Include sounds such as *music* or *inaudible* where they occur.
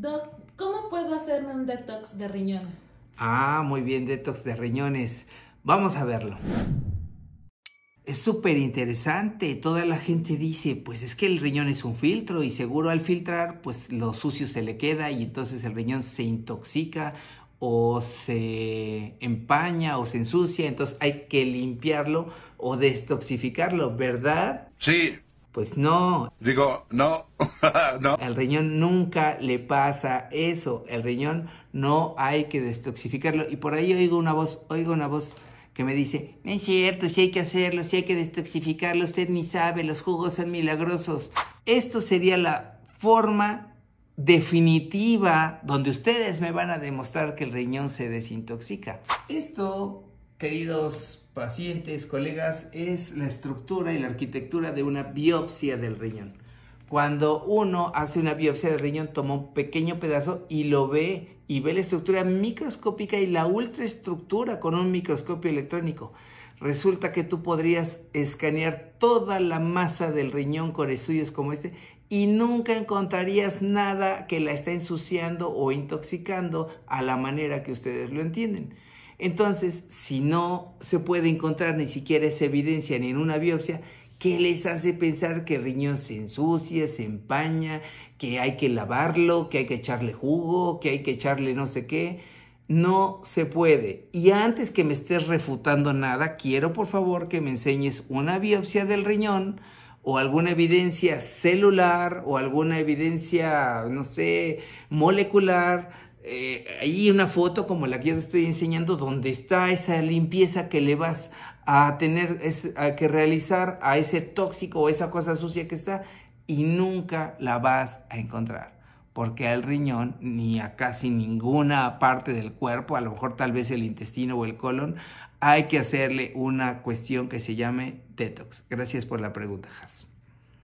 Doc, ¿cómo puedo hacerme un detox de riñones? Ah, muy bien, detox de riñones. Vamos a verlo. Es súper interesante, toda la gente dice, pues es que el riñón es un filtro y seguro al filtrar, pues lo sucio se le queda y entonces el riñón se intoxica o se empaña o se ensucia, entonces hay que limpiarlo o destoxificarlo, ¿verdad? Sí, pues no. Digo, no, *laughs* no. Al riñón nunca le pasa eso. El riñón no hay que destoxificarlo. Y por ahí oigo una voz, oigo una voz que me dice, no es cierto, si hay que hacerlo, si hay que destoxificarlo, usted ni sabe, los jugos son milagrosos. Esto sería la forma definitiva donde ustedes me van a demostrar que el riñón se desintoxica. Esto queridos pacientes, colegas, es la estructura y la arquitectura de una biopsia del riñón. Cuando uno hace una biopsia del riñón, toma un pequeño pedazo y lo ve y ve la estructura microscópica y la ultraestructura con un microscopio electrónico. Resulta que tú podrías escanear toda la masa del riñón con estudios como este y nunca encontrarías nada que la está ensuciando o intoxicando a la manera que ustedes lo entienden. Entonces, si no se puede encontrar ni siquiera esa evidencia ni en una biopsia, ¿Qué les hace pensar que el riñón se ensucia, se empaña, que hay que lavarlo, que hay que echarle jugo, que hay que echarle no sé qué? No se puede. Y antes que me estés refutando nada, quiero por favor que me enseñes una biopsia del riñón o alguna evidencia celular o alguna evidencia, no sé, molecular eh, una foto como la que yo te estoy enseñando donde está esa limpieza que le vas a tener que realizar a ese tóxico o esa cosa sucia que está y nunca la vas a encontrar porque al riñón ni a casi ninguna parte del cuerpo, a lo mejor tal vez el intestino o el colon, hay que hacerle una cuestión que se llame detox. Gracias por la pregunta, Jas.